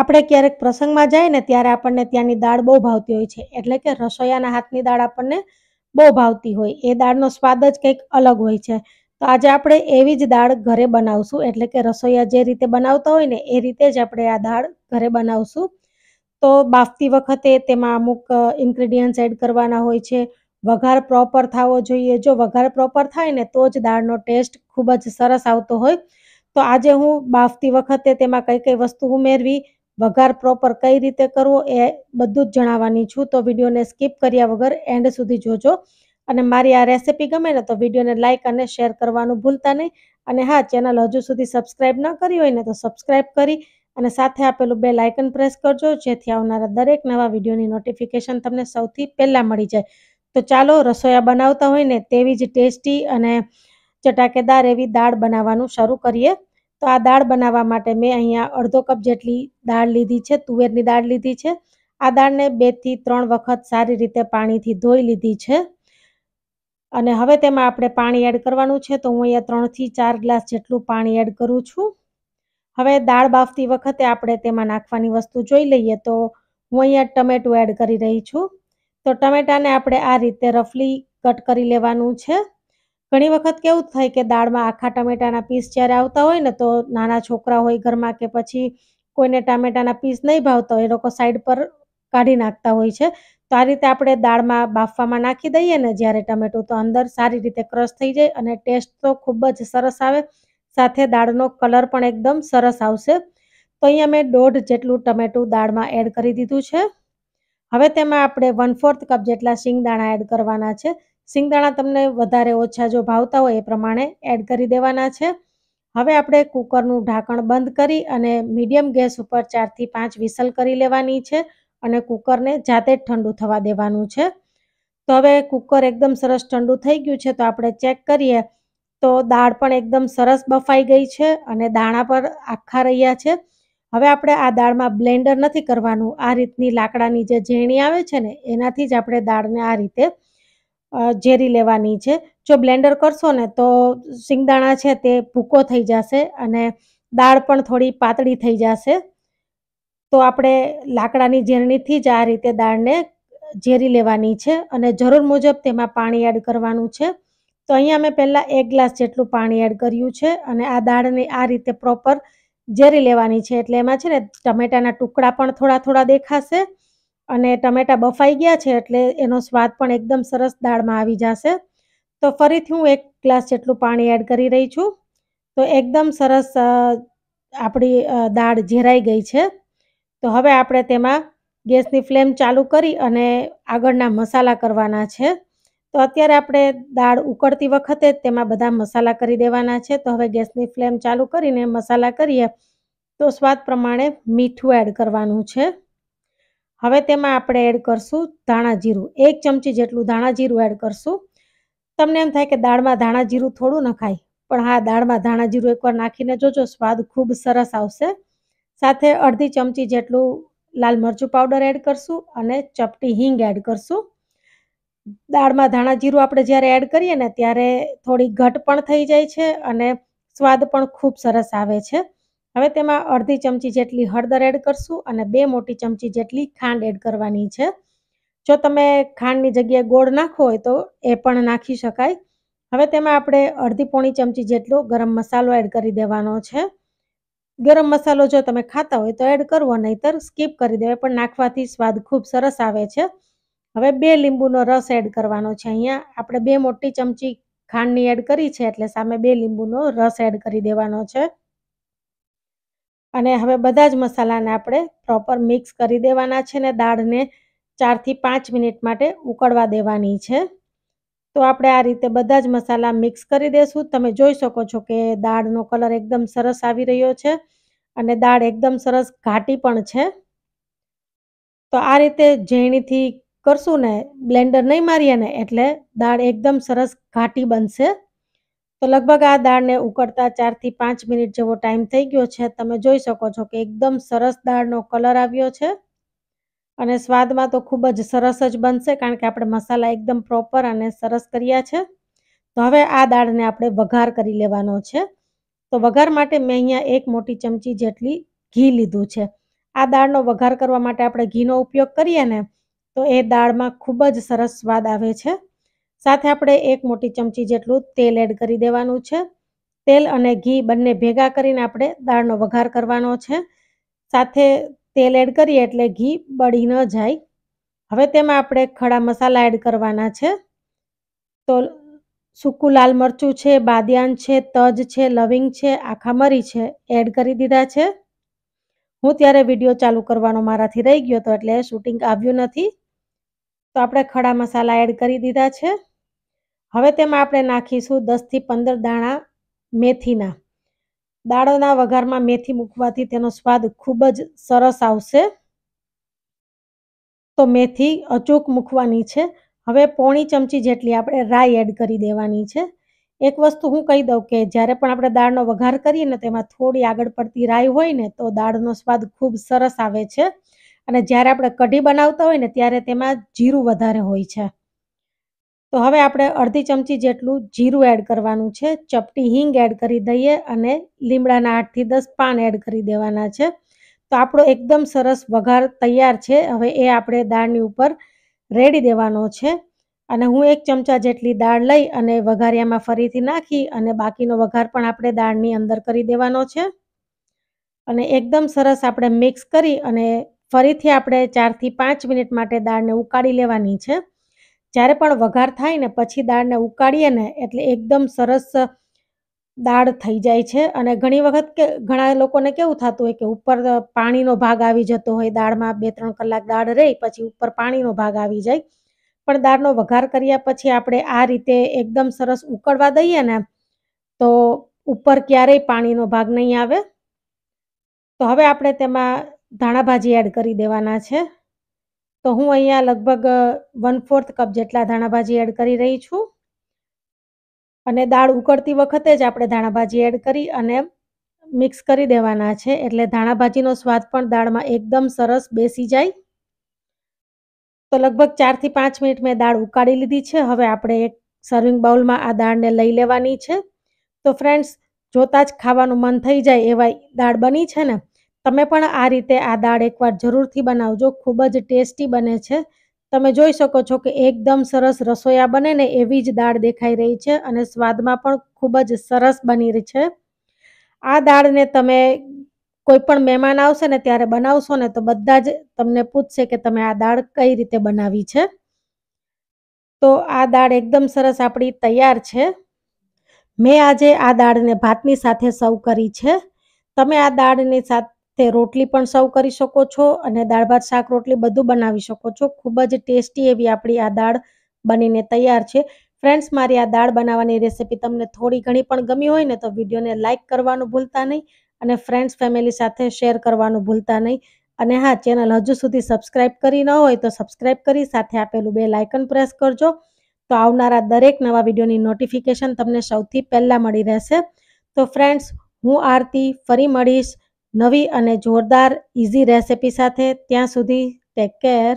આપણે ક્યારેક પ્રસંગમાં જાય ને ત્યારે આપણને ત્યાંની દાળ બહુ ભાવતી હોય છે એટલે કે રસોયાના હાથની દાળ આપણને બહુ ભાવતી હોય એ દાળનો સ્વાદ જ કંઈક અલગ હોય છે તો આજે આપણે એવી જ દાળ ઘરે બનાવશું એટલે કે રસોઈયા જે રીતે બનાવતા હોય ને એ રીતે જ આપણે આ દાળ ઘરે બનાવશું તો બાફતી વખતે તેમાં અમુક ઇન્ગ્રેડિયન્ટ્સ એડ કરવાના હોય છે વઘાર પ્રોપર થવો જોઈએ જો વઘાર પ્રોપર થાય ને તો જ દાળનો ટેસ્ટ ખૂબ જ સરસ આવતો હોય તો આજે હું બાફતી વખતે તેમાં કઈ કઈ વસ્તુ ઉમેરવી વઘાર પ્રોપર કઈ રીતે કરવો એ બધું જ જણાવવાની છું તો વિડીયોને સ્કીપ કર્યા વગર એન્ડ સુધી જોજો અને મારી આ રેસિપી ગમે ને તો વિડીયોને લાઇક અને શેર કરવાનું ભૂલતા નહીં અને હા ચેનલ હજુ સુધી સબસ્ક્રાઈબ ન કરી હોય ને તો સબસ્ક્રાઈબ કરી અને સાથે આપેલું બે લાઇકન પ્રેસ કરજો જેથી આવનારા દરેક નવા વિડીયોની નોટિફિકેશન તમને સૌથી પહેલાં મળી જાય તો ચાલો રસોયા બનાવતા હોય ને તેવી જ ટેસ્ટી અને ચટાકેદાર એવી દાળ બનાવવાનું શરૂ કરીએ તો આ દાળ બનાવવા માટે મેં અહીંયા અડધો કપ જેટલી દાળ લીધી છે તુવેરની દાળ લીધી છે આ દાળને બેથી ત્રણ વખત સારી રીતે પાણીથી ધોઈ લીધી છે અને હવે તેમાં આપણે પાણી એડ કરવાનું છે તો હું અહીંયા ત્રણથી ચાર ગ્લાસ જેટલું પાણી એડ કરું છું હવે દાળ બાફતી વખતે આપણે તેમાં નાખવાની વસ્તુ જોઈ લઈએ તો હું અહીંયા ટમેટું એડ કરી રહી છું તો ટમેટાને આપણે આ રીતે રફલી કટ કરી લેવાનું છે ઘણી વખત કેવું થાય કે દાળમાં આખા ટામેટાના પીસ જ્યારે આવતા હોય ને તો નાના છોકરા હોય ઘરમાં કે પછી કોઈને ટામેટાના પીસ નહીં ભાવતા હોય એ લોકો સાઈડ પર કાઢી નાખતા હોય છે તો આ રીતે આપણે દાળમાં બાફવામાં નાખી દઈએ ને જ્યારે ટમેટું તો અંદર સારી રીતે ક્રશ થઈ જાય અને ટેસ્ટ તો ખૂબ જ સરસ આવે સાથે દાળનો કલર પણ એકદમ સરસ આવશે તો અહીંયા મેં દોઢ જેટલું ટમેટું દાળમાં એડ કરી દીધું છે હવે તેમાં આપણે વન ફોર્થ કપ જેટલા શિંગદાણા એડ કરવાના છે સિંગદાણા તમને વધારે ઓછા જો ભાવતા હોય એ પ્રમાણે એડ કરી દેવાના છે હવે આપણે કુકરનું ઢાંકણ બંધ કરી અને મીડિયમ ગેસ ઉપર ચારથી પાંચ વિસલ કરી લેવાની છે અને કુકરને જાતે જ ઠંડુ થવા દેવાનું છે તો હવે કુકર એકદમ સરસ ઠંડુ થઈ ગયું છે તો આપણે ચેક કરીએ તો દાળ પણ એકદમ સરસ બફાઈ ગઈ છે અને દાણા પર આખા રહ્યા છે હવે આપણે આ દાળમાં બ્લેન્ડર નથી કરવાનું આ રીતની લાકડાની જે ઝેણી આવે છે ને એનાથી જ આપણે દાળને આ રીતે ઝેરી લેવાની છે જો બ્લેન્ડર કરશો ને તો સિંગદાણા છે તે ભૂકો થઈ જશે અને દાળ પણ થોડી પાતળી થઈ જશે તો આપણે લાકડાની ઝેરણીથી જ આ રીતે દાળને ઝેરી લેવાની છે અને જરૂર મુજબ તેમાં પાણી એડ કરવાનું છે તો અહીંયા મેં પહેલાં એક ગ્લાસ જેટલું પાણી એડ કર્યું છે અને આ દાળને આ રીતે પ્રોપર ઝેરી લેવાની છે એટલે એમાં છે ને ટમેટાના ટુકડા પણ થોડા થોડા દેખાશે અને ટમેટા બફાઈ ગયા છે એટલે એનો સ્વાદ પણ એકદમ સરસ દાળમાં આવી જશે તો ફરીથી હું એક ગ્લાસ જેટલું પાણી એડ કરી રહી છું તો એકદમ સરસ આપણી દાળ ઝેરાઈ ગઈ છે તો હવે આપણે તેમાં ગેસની ફ્લેમ ચાલુ કરી અને આગળના મસાલા કરવાના છે તો અત્યારે આપણે દાળ ઉકળતી વખતે તેમાં બધા મસાલા કરી દેવાના છે તો હવે ગેસની ફ્લેમ ચાલુ કરીને મસાલા કરીએ તો સ્વાદ પ્રમાણે મીઠું એડ કરવાનું છે હવે તેમાં આપણે એડ કરશું ધાણા જીરું એક ચમચી જેટલું ધાણા જીરું એડ કરશું તમને એમ થાય કે દાળમાં ધાણા જીરું થોડું નખાય પણ હા દાળમાં ધાણા જીરું એકવાર નાખીને જોજો સ્વાદ ખૂબ સરસ આવશે સાથે અડધી ચમચી જેટલું લાલ મરચું પાવડર એડ કરશું અને ચપટી હિંગ એડ કરશું દાળમાં ધાણા જીરું આપણે જ્યારે એડ કરીએ ને ત્યારે થોડી ઘટ પણ થઈ જાય છે અને સ્વાદ પણ ખૂબ સરસ આવે છે હવે તેમાં અડધી ચમચી જેટલી હળદર એડ કરશું અને બે મોટી ચમચી જેટલી ખાંડ એડ કરવાની છે જો તમે ખાંડની જગ્યાએ ગોળ નાખો હોય તો એ પણ નાખી શકાય હવે તેમાં આપણે અડધી પોણી ચમચી જેટલો ગરમ મસાલો એડ કરી દેવાનો છે ગરમ મસાલો જો તમે ખાતા હોય તો એડ કરવો નહીતર સ્કીપ કરી દેવાય પણ નાખવાથી સ્વાદ ખૂબ સરસ આવે છે હવે બે લીંબુનો રસ એડ કરવાનો છે અહીંયા આપણે બે મોટી ચમચી ખાંડની એડ કરી છે એટલે સામે બે લીંબુનો રસ એડ કરી દેવાનો છે અને હવે બધા જ મસાલાને આપણે પ્રોપર મિક્સ કરી દેવાના છે ને દાળને ચારથી પાંચ મિનિટ માટે ઉકળવા દેવાની છે તો આપણે આ રીતે બધા જ મસાલા મિક્સ કરી દઈશું તમે જોઈ શકો છો કે દાળનો કલર એકદમ સરસ આવી રહ્યો છે અને દાળ એકદમ સરસ ઘાટી પણ છે તો આ રીતે ઝેણીથી કરશું ને બ્લેન્ડર નહીં મારીએ ને એટલે દાળ એકદમ સરસ ઘાટી બનશે તો લગભગ આ દાળને ઉકળતા ચારથી પાંચ મિનિટ જેવો ટાઈમ થઈ ગયો છે તમે જોઈ શકો છો કે એકદમ સરસ દાળનો કલર આવ્યો છે અને સ્વાદમાં તો ખૂબ જ સરસ જ બનશે કારણ કે આપણે મસાલા એકદમ પ્રોપર અને સરસ કર્યા છે તો હવે આ દાળને આપણે વઘાર કરી લેવાનો છે તો વઘાર માટે મેં અહીંયા એક મોટી ચમચી જેટલી ઘી લીધું છે આ દાળનો વઘાર કરવા માટે આપણે ઘીનો ઉપયોગ કરીએ ને તો એ દાળમાં ખૂબ જ સરસ સ્વાદ આવે છે સાથે આપણે એક મોટી ચમચી જેટલું તેલ એડ કરી દેવાનું છે તેલ અને ઘી બંને ભેગા કરીને આપણે દાળનો વઘાર કરવાનો છે સાથે તેલ એડ કરીએ એટલે ઘી બળી ન જાય હવે તેમાં આપણે ખડા મસાલા એડ કરવાના છે તો સૂકું લાલ મરચું છે બાદિયાન છે તજ છે લવિંગ છે આખા મરી છે એડ કરી દીધા છે હું ત્યારે વિડીયો ચાલુ કરવાનો મારાથી રહી ગયો હતો એટલે શૂટિંગ આવ્યું નથી તો આપણે ખડા મસાલા એડ કરી દીધા છે હવે તેમાં આપણે નાખીશું દસથી પંદર દાણા મેથીના દાળોના વઘારમાં મેથી મૂકવાથી તેનો સ્વાદ ખૂબ જ સરસ આવશે તો મેથી અચૂક મૂકવાની છે હવે પોણી ચમચી જેટલી આપણે રાઈ એડ કરી દેવાની છે એક વસ્તુ હું કહી દઉં કે જ્યારે પણ આપણે દાળનો વઘાર કરીએ ને તેમાં થોડી આગળ પડતી રાઈ હોય ને તો દાળનો સ્વાદ ખૂબ સરસ આવે છે અને જ્યારે આપણે કઢી બનાવતા હોય ને ત્યારે તેમાં જીરું વધારે હોય છે તો હવે આપણે અડધી ચમચી જેટલું જીરું એડ કરવાનું છે ચપટી હિંગ એડ કરી દઈએ અને લીમડાના આઠથી દસ પાન એડ કરી દેવાના છે તો આપણો એકદમ સરસ વઘાર તૈયાર છે હવે એ આપણે દાળની ઉપર રેડી દેવાનો છે અને હું એક ચમચા જેટલી દાળ લઈ અને વઘારિયામાં ફરીથી નાખી અને બાકીનો વઘાર પણ આપણે દાળની અંદર કરી દેવાનો છે અને એકદમ સરસ આપણે મિક્સ કરી અને ફરીથી આપણે ચારથી પાંચ મિનિટ માટે દાળને ઉકાળી લેવાની છે જ્યારે પણ વઘાર થાય ને પછી દાળને ઉકાળીએ ને એટલે એકદમ સરસ દાળ થઈ જાય છે અને ઘણી વખત કે ઘણા લોકોને કેવું થતું હોય કે ઉપર પાણીનો ભાગ આવી જતો હોય દાળમાં બે ત્રણ કલાક દાળ રહી પછી ઉપર પાણીનો ભાગ આવી જાય પણ દાળનો વઘાર કર્યા પછી આપણે આ રીતે એકદમ સરસ ઉકળવા દઈએ ને તો ઉપર ક્યારેય પાણીનો ભાગ નહીં આવે તો હવે આપણે તેમાં ધાણાભાજી એડ કરી દેવાના છે તો હું અહીંયા લગભગ વન ફોર્થ કપ જેટલા ધાણાભાજી એડ કરી રહી છું અને દાળ ઉકળતી વખતે જ આપણે ધાણાભાજી એડ કરી અને મિક્સ કરી દેવાના છે એટલે ધાણાભાજીનો સ્વાદ પણ દાળમાં એકદમ સરસ બેસી જાય તો લગભગ ચારથી પાંચ મિનિટ મેં દાળ ઉકાળી લીધી છે હવે આપણે એક સર્વિંગ બાઉલમાં આ દાળને લઈ લેવાની છે તો ફ્રેન્ડ્સ જોતાં જ ખાવાનું મન થઈ જાય એવા દાળ બની છે ને તમે પણ આ રીતે આ દાળ એકવાર જરૂરથી બનાવજો ખૂબ જ ટેસ્ટી બને છે તમે જોઈ શકો છો કે એકદમ સરસ રસોયા બને ને એવી જ દાળ દેખાઈ રહી છે અને સ્વાદમાં પણ ખૂબ જ સરસ બની રહી છે આ દાળને તમે કોઈ પણ મહેમાન આવશે ને ત્યારે બનાવશો ને તો બધા જ તમને પૂછશે કે તમે આ દાળ કઈ રીતે બનાવી છે તો આ દાળ એકદમ સરસ આપણી તૈયાર છે મેં આજે આ દાળને ભાતની સાથે સર્વ કરી છે તમે આ દાળની સાથે તે રોટલી પણ સર્વ કરી શકો છો અને દાળ ભાત શાક રોટલી બધું બનાવી શકો છો ખૂબ જ ટેસ્ટી એવી આપણી આ દાળ બનીને તૈયાર છે ફ્રેન્ડ્સ મારી આ દાળ બનાવવાની રેસીપી તમને થોડી ઘણી પણ ગમી હોય ને તો વિડીયોને લાઇક કરવાનું ભૂલતા નહીં અને ફ્રેન્ડ્સ ફેમિલી સાથે શેર કરવાનું ભૂલતા નહીં અને હા ચેનલ હજુ સુધી સબસ્ક્રાઇબ કરી ન હોય તો સબસ્ક્રાઇબ કરી સાથે આપેલું બે લાઇકન પ્રેસ કરજો તો આવનારા દરેક નવા વિડીયોની નોટિફિકેશન તમને સૌથી પહેલાં મળી રહેશે તો ફ્રેન્ડ્સ હું આરતી ફરી મળીશ નવી અને જોરદાર ઇઝી રેસીપી સાથે ત્યાં સુધી ટેક કેર